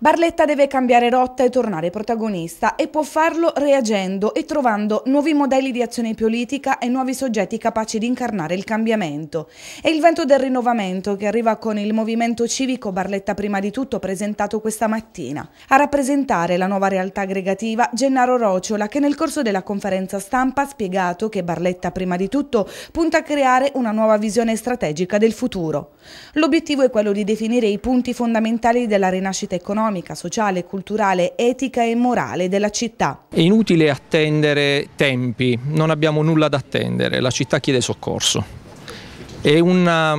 Barletta deve cambiare rotta e tornare protagonista e può farlo reagendo e trovando nuovi modelli di azione politica e nuovi soggetti capaci di incarnare il cambiamento. È il vento del rinnovamento che arriva con il movimento civico Barletta prima di tutto presentato questa mattina. A rappresentare la nuova realtà aggregativa Gennaro Rociola che nel corso della conferenza stampa ha spiegato che Barletta prima di tutto punta a creare una nuova visione strategica del futuro. L'obiettivo è quello di definire i punti fondamentali della rinascita economica economica, sociale, culturale, etica e morale della città. È inutile attendere tempi, non abbiamo nulla da attendere, la città chiede soccorso. È una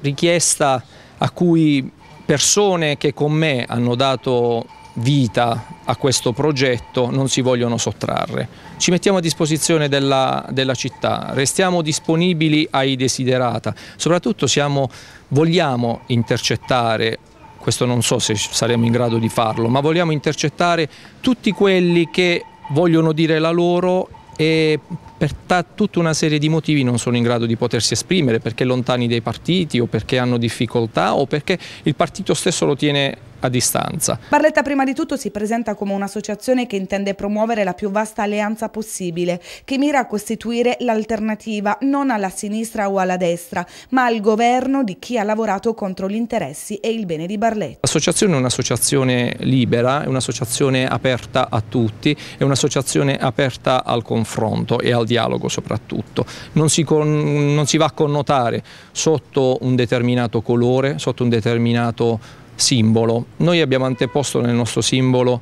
richiesta a cui persone che con me hanno dato vita a questo progetto non si vogliono sottrarre. Ci mettiamo a disposizione della, della città, restiamo disponibili ai desiderata, soprattutto siamo, vogliamo intercettare questo non so se saremo in grado di farlo, ma vogliamo intercettare tutti quelli che vogliono dire la loro e per tutta una serie di motivi non sono in grado di potersi esprimere perché lontani dai partiti o perché hanno difficoltà o perché il partito stesso lo tiene a distanza. Barletta prima di tutto si presenta come un'associazione che intende promuovere la più vasta alleanza possibile, che mira a costituire l'alternativa non alla sinistra o alla destra, ma al governo di chi ha lavorato contro gli interessi e il bene di Barletta. L'associazione è un'associazione libera, è un'associazione aperta a tutti, è un'associazione aperta al confronto e al dialogo soprattutto. Non si, con, non si va a connotare sotto un determinato colore, sotto un determinato simbolo. Noi abbiamo anteposto nel nostro simbolo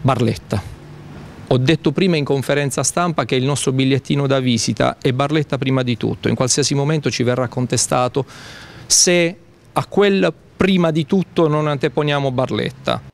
Barletta. Ho detto prima in conferenza stampa che il nostro bigliettino da visita è Barletta prima di tutto. In qualsiasi momento ci verrà contestato se a quel prima di tutto non anteponiamo Barletta.